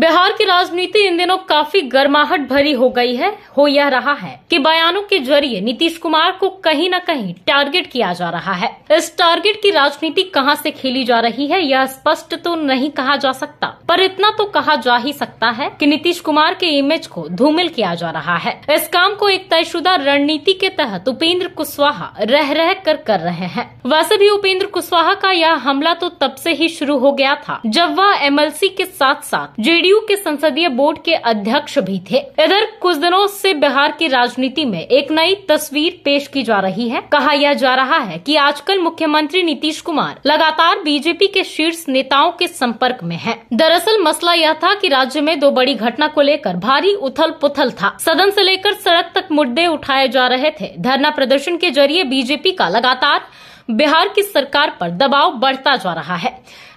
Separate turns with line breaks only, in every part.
बिहार की राजनीति इन दिनों काफी गर्माहट भरी हो गई है हो यह रहा है कि बयानों के जरिए नीतीश कुमार को कहीं न कहीं टारगेट किया जा रहा है इस टारगेट की राजनीति कहां से खेली जा रही है यह स्पष्ट तो नहीं कहा जा सकता पर इतना तो कहा जा ही सकता है कि नीतीश कुमार के इमेज को धूमिल किया जा रहा है इस काम को एक तयशुदा रणनीति के तहत उपेंद्र कुशवाहा रह रह कर कर रहे हैं वैसे भी उपेंद्र कुशवाहा का यह हमला तो तब से ही शुरू हो गया था जब वह एमएलसी के साथ साथ जेडीयू के संसदीय बोर्ड के अध्यक्ष भी थे इधर कुछ दिनों से बिहार की राजनीति में एक नई तस्वीर पेश की जा रही है कहा यह जा रहा है कि आजकल मुख्यमंत्री नीतीश कुमार लगातार बीजेपी के शीर्ष नेताओं के संपर्क में हैं। दरअसल मसला यह था कि राज्य में दो बड़ी घटना को लेकर भारी उथल पुथल था सदन ऐसी लेकर सड़क तक मुद्दे उठाए जा रहे थे धरना प्रदर्शन के जरिए बीजेपी का लगातार बिहार की सरकार पर दबाव बढ़ता जा रहा है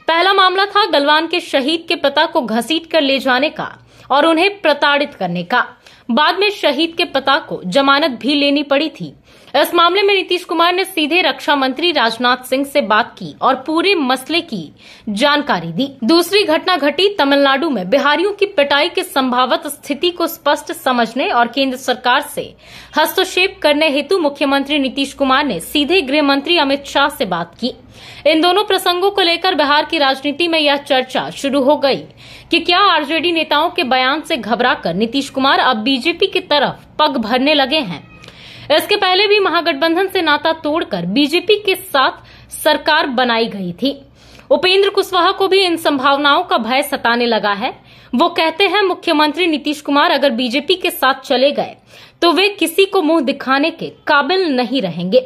पहला मामला था गलवान के शहीद के पिता को घसीट कर ले जाने का और उन्हें प्रताड़ित करने का बाद में शहीद के पिता को जमानत भी लेनी पड़ी थी इस मामले में नीतीश कुमार ने सीधे रक्षा मंत्री राजनाथ सिंह से बात की और पूरे मसले की जानकारी दी दूसरी घटना घटी तमिलनाडु में बिहारियों की पिटाई की संभावित स्थिति को स्पष्ट समझने और केंद्र सरकार से हस्तक्षेप करने हेतु मुख्यमंत्री नीतीश कुमार ने सीधे गृह मंत्री अमित शाह से बात की इन दोनों प्रसंगों को लेकर बिहार की राजनीति में यह चर्चा शुरू हो गई कि क्या आरजेडी नेताओं के बयान से घबराकर नीतीश कुमार अब बीजेपी की तरफ पग भरने लगे हैं इसके पहले भी महागठबंधन से नाता तोड़कर बीजेपी के साथ सरकार बनाई गई थी उपेंद्र कुशवाहा को भी इन संभावनाओं का भय सताने लगा है वो कहते हैं मुख्यमंत्री नीतीश कुमार अगर बीजेपी के साथ चले गए तो वे किसी को मुंह दिखाने के काबिल नहीं रहेंगे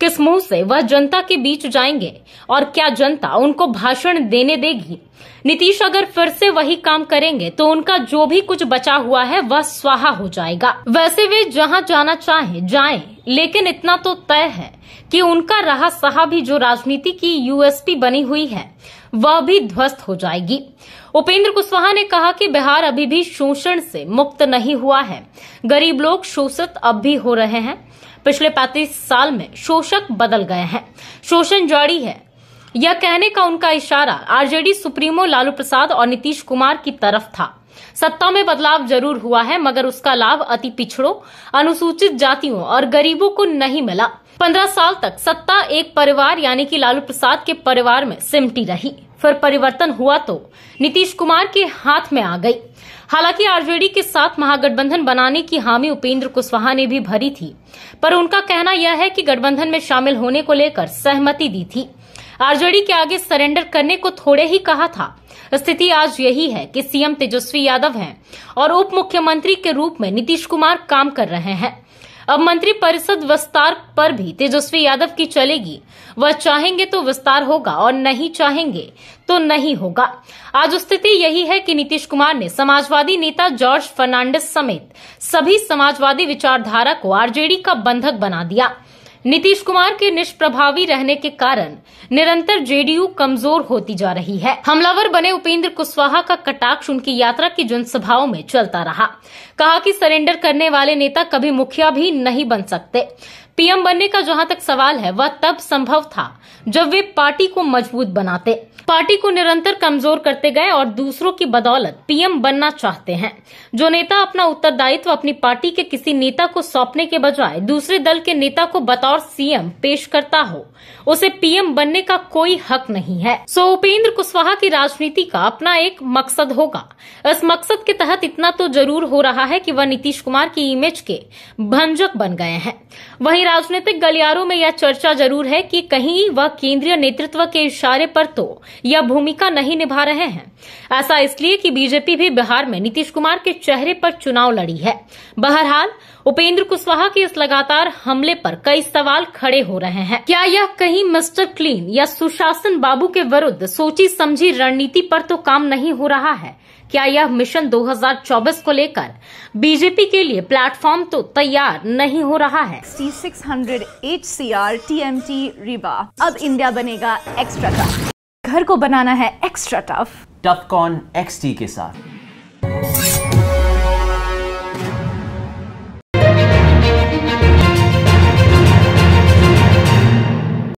किस मुंह से वह जनता के बीच जाएंगे और क्या जनता उनको भाषण देने देगी नीतीश अगर फिर से वही काम करेंगे तो उनका जो भी कुछ बचा हुआ है वह स्वाहा हो जाएगा वैसे वे जहां जाना चाहे जाएं, लेकिन इतना तो तय है कि उनका रहा सहा भी जो राजनीति की यूएसपी बनी हुई है वह भी ध्वस्त हो जाएगी उपेंद्र कुशवाहा ने कहा कि बिहार अभी भी शोषण से मुक्त नहीं हुआ है गरीब लोग शोषित अब भी हो रहे हैं पिछले पैंतीस साल में शोषक बदल गए हैं शोषण जारी है यह कहने का उनका इशारा आरजेडी सुप्रीमो लालू प्रसाद और नीतीश कुमार की तरफ था सत्ता में बदलाव जरूर हुआ है मगर उसका लाभ अति पिछड़ों अनुसूचित जातियों और गरीबों को नहीं मिला पंद्रह साल तक सत्ता एक परिवार यानी कि लालू प्रसाद के परिवार में सिमटी रही फिर परिवर्तन हुआ तो नीतीश कुमार के हाथ में आ गई हालांकि आरजेडी के साथ महागठबंधन बनाने की हामी उपेंद्र कुशवाहा ने भी भरी थी पर उनका कहना यह है कि गठबंधन में शामिल होने को लेकर सहमति दी थी आरजेडी के आगे सरेंडर करने को थोड़े ही कहा था स्थिति आज यही है कि सीएम तेजस्वी यादव हैं और उप मुख्यमंत्री के रूप में नीतीश कुमार काम कर रहे हैं अब मंत्री परिषद विस्तार पर भी तेजस्वी यादव की चलेगी वह चाहेंगे तो विस्तार होगा और नहीं चाहेंगे तो नहीं होगा आज स्थिति यही है कि नीतीश कुमार ने समाजवादी नेता जॉर्ज फर्नांडिस समेत सभी समाजवादी विचारधारा को आरजेडी का बंधक बना दिया नीतीश कुमार के निष्प्रभावी रहने के कारण निरंतर जेडीयू कमजोर होती जा रही है हमलावर बने उपेंद्र कुशवाहा का कटाक्ष उनकी यात्रा की जनसभाओं में चलता रहा कहा कि सरेंडर करने वाले नेता कभी मुखिया भी नहीं बन सकते पीएम बनने का जहां तक सवाल है वह तब संभव था जब वे पार्टी को मजबूत बनाते पार्टी को निरंतर कमजोर करते गए और दूसरों की बदौलत पीएम बनना चाहते हैं जो नेता अपना उत्तरदायित्व अपनी पार्टी के किसी नेता को सौंपने के बजाय दूसरे दल के नेता को बतौर सीएम पेश करता हो उसे पीएम बनने का कोई हक नहीं है सो उपेंद्र कुशवाहा की राजनीति का अपना एक मकसद होगा इस मकसद के तहत इतना तो जरूर हो रहा है कि वह नीतीश कुमार की इमेज के भंजक बन गए हैं वहीं राजनीतिक गलियारों में यह चर्चा जरूर है कि कहीं वह केंद्रीय नेतृत्व के इशारे पर तो यह भूमिका नहीं निभा रहे हैं ऐसा इसलिए कि बीजेपी भी बिहार में नीतीश कुमार के चेहरे पर चुनाव लड़ी है बहरहाल उपेंद्र कुशवाहा के इस लगातार हमले पर कई सवाल खड़े हो रहे हैं क्या यह कहीं मिस्टर क्लीन या सुशासन बाबू के विरुद्ध सोची समझी रणनीति पर तो काम नहीं हो रहा है क्या यह मिशन 2024 को लेकर बीजेपी के लिए प्लेटफॉर्म तो तैयार नहीं हो रहा है six hundred H C R T M T rebar अब इंडिया बनेगा एक्स्ट्रा टफ घर को बनाना है एक्स्ट्रा टफ टफ कॉन एक्स के साथ